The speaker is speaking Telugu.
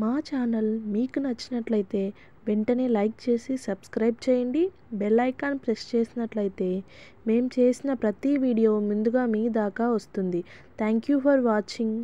మా ఛానల్ మీకు నచ్చినట్లయితే వెంటనే లైక్ చేసి సబ్స్క్రైబ్ చేయండి బెల్ ఐకాన్ ప్రెస్ చేసినట్లయితే మేము చేసిన ప్రతి వీడియో ముందుగా మీ దాకా వస్తుంది థ్యాంక్ యూ ఫర్ వాచింగ్